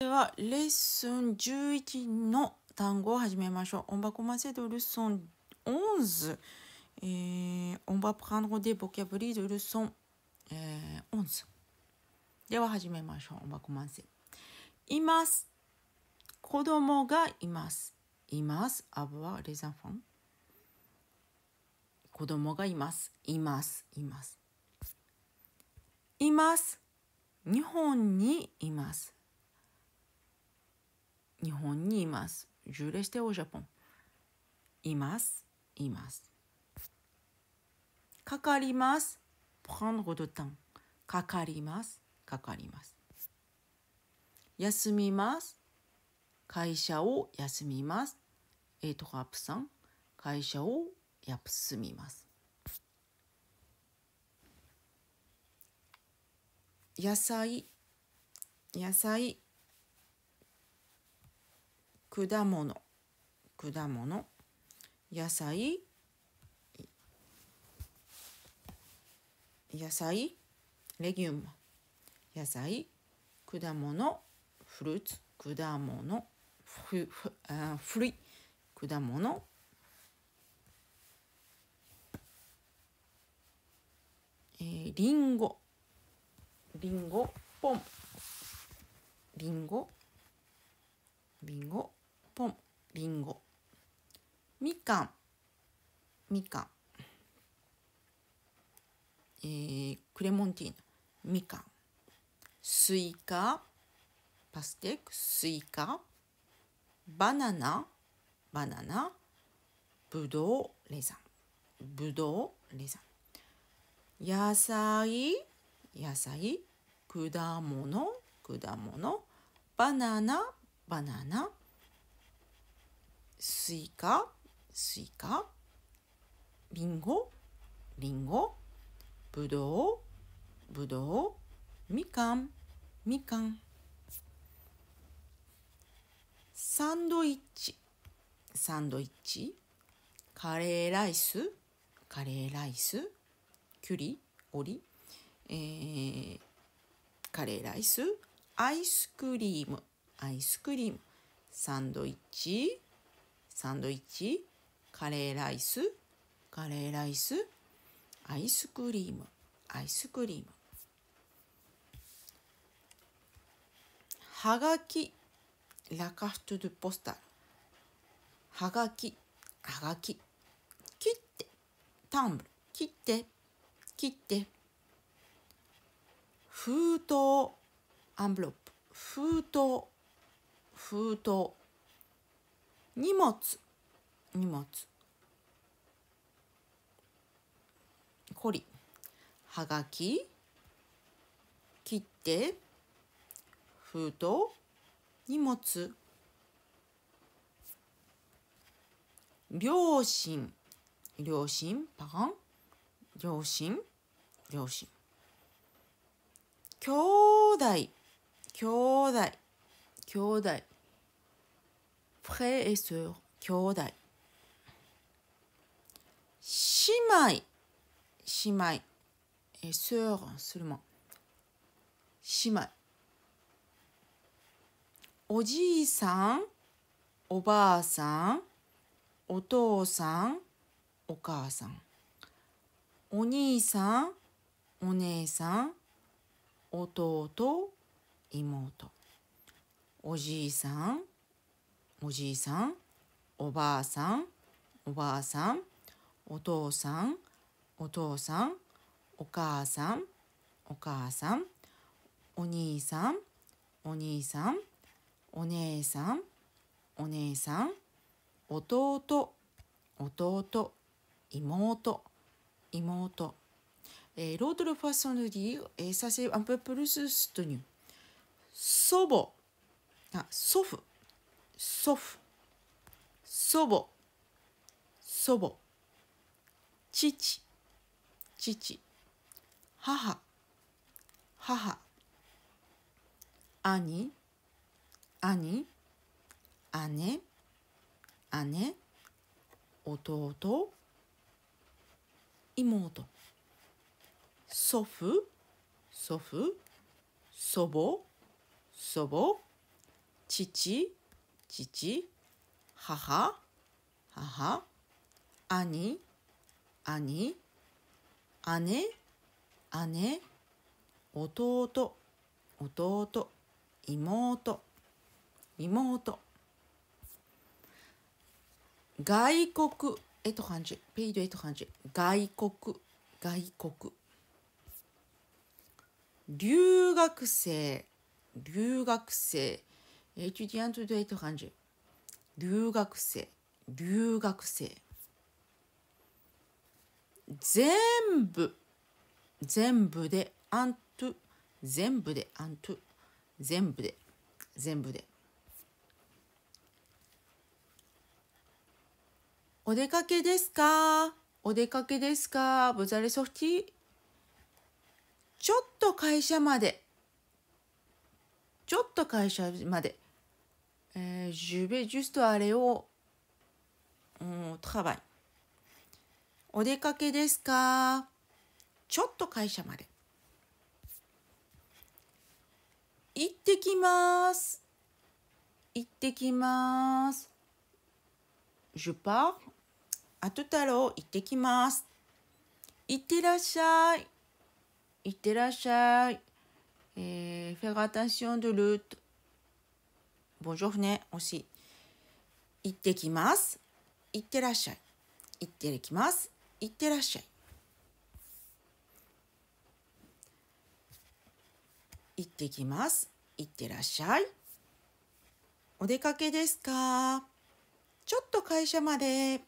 ではレッスン11の単語を始めましょう。On va commencer de leçon 11 et on va prendre des vocabulaires de leçon 11では始めましょう。On va commencer. います。子供がいます。います。avoir les enfants. 子供がいます。います。います。います。日本にいます。日本にいます。ジュレ e s t é au Japon。います。います。かかります。プランドドタン。かかります。かかります。休みます。会社を休みます。えっと、アプさん。会社を休みます。野菜野菜果物果物野菜野菜レギューム野菜果物フルーツ果物ふふあフリ果物えー、リンゴリンゴポンリンゴリンゴポンリンゴみかんみかんえー、クレモンティーナみかんスイカパステックスイカバナナバナナぶどうレザンぶどうレザン野菜野菜果物果物バナナバナナスイカスイカリンゴリンゴぶどうぶどうみかんみかんサンドイッチサンドイッチカレーライスカレーライスキュリオリ、えー、カレーライスアイスクリームアイスクリームサンドイッチサンドイッチカレーライスカレーライスアイスクリームアイスクリームはがきラカフトゥドゥポスタルはがきはがき切ってタンブル切って切って封筒アンブロップ封筒封筒荷物荷物こりはがき切って封筒荷物両親両親パン両親両親兄弟兄弟兄弟 f r è r e et sœurs、兄弟。姉妹、姉妹、et sœurs e u l e m e n t 姉妹。おじいさん、おばあさん、お父さん、お母さん。お兄さん、お姉さん、弟、妹。おじいさん、おじいさんおばあさんおばあさんお父さんお父さんお母さんお母さんお兄さんお兄さんお姉さんお姉さん弟弟妹妹えー、ロードルファソンリー、えー、サセアンプルススとニュ祖母あ祖父祖父祖母祖母父父母母兄兄姉姉弟妹祖父祖父祖母祖母父父、母、母、兄、兄、姉、姉、弟、弟、妹、妹。外国、えっと漢字、ペイドえっと漢字、外国、外国。留学生、留学生。H. t d i n t e de é t r 留学生留学生全部全部でアント全部でアント全部で全部でお出かけですかお出かけですかブザレソフティちょっと会社までちょっと会社まで Euh, je vais juste aller au travail. お出かけですかちょっと会社まで。行ってきます。行ってきます。Je pars. あと太郎、行ってきます。行ってらっしゃい。行ってらっしゃい。えー、フェガタシオンドルト。ボジョフネ推し行ってきます行ってらっしゃい行ってきます行ってらっしゃい行ってきます行ってらっしゃいお出かけですかちょっと会社まで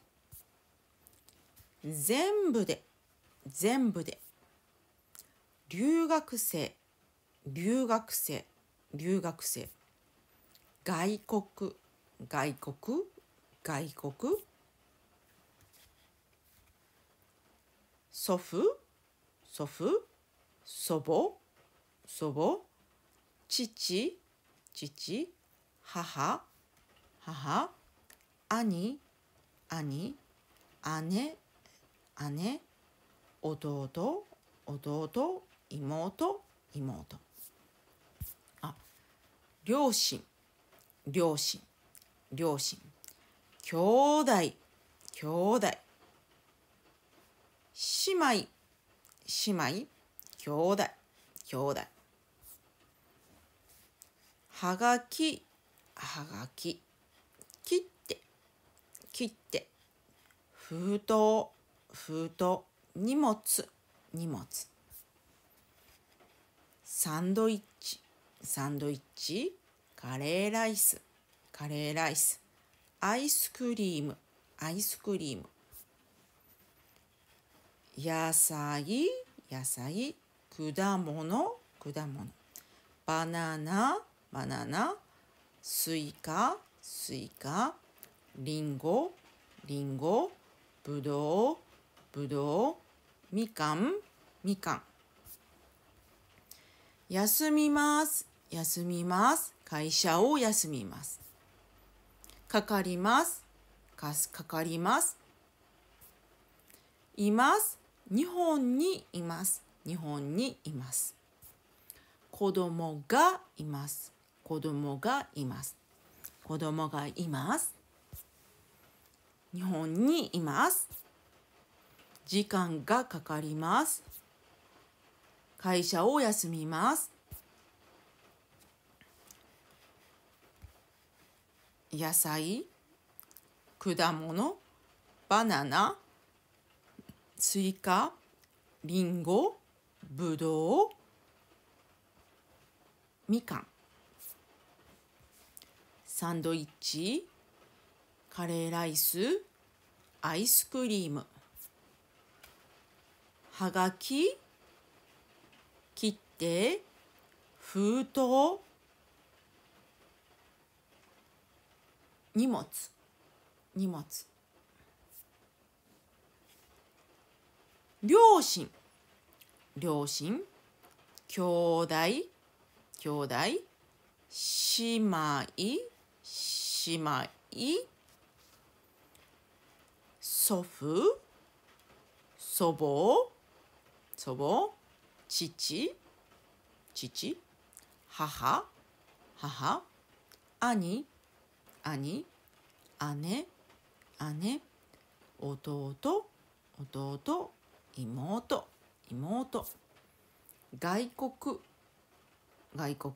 全部で全部で留学生留学生留学生外国外国外国祖父祖父祖母祖母父父母母兄兄姉姉弟弟妹妹あ両親両親両親兄弟兄弟姉妹姉妹兄弟兄弟はがきはがき切って切って封筒封筒荷物荷物サンドイッチサンドイッチカレーライス、カレーライス。アイスクリーム、アイスクリーム。野菜、野菜。果物、果物。バナナ、バナナ。スイカ、スイカ。リンゴ、リンゴ。ブドウ、ブドウ。みかん、みかん。休みます。休みます。会社を休みます。かかります。かすかかります。います。日本にいます。日本にいます。子供がいます。子供がいます。子供がいます。日本にいます。時間がかかります。会社を休みます。野菜果物バナナスイカリンゴぶどうみかんサンドイッチカレーライスアイスクリームはがき切って封筒荷物荷物両親両親兄弟兄弟姉妹姉妹祖父祖母祖母父父母母兄兄姉姉弟弟妹妹外国外国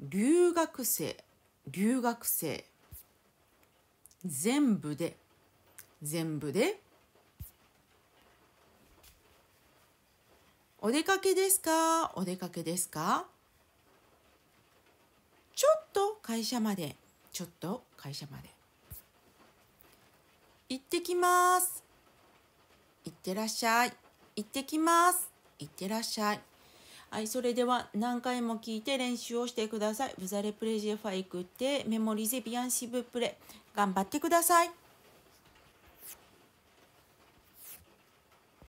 留学生留学生全部で全部でお出かけですかお出かけですかちょっと会社までちょっと会社まで行ってきます行ってらっしゃい行ってきます行ってらっしゃいはい、それでは何回も聞いて練習をしてください。ブザレプレジェファイクってメモリゼビアンシブプレ。頑張ってください。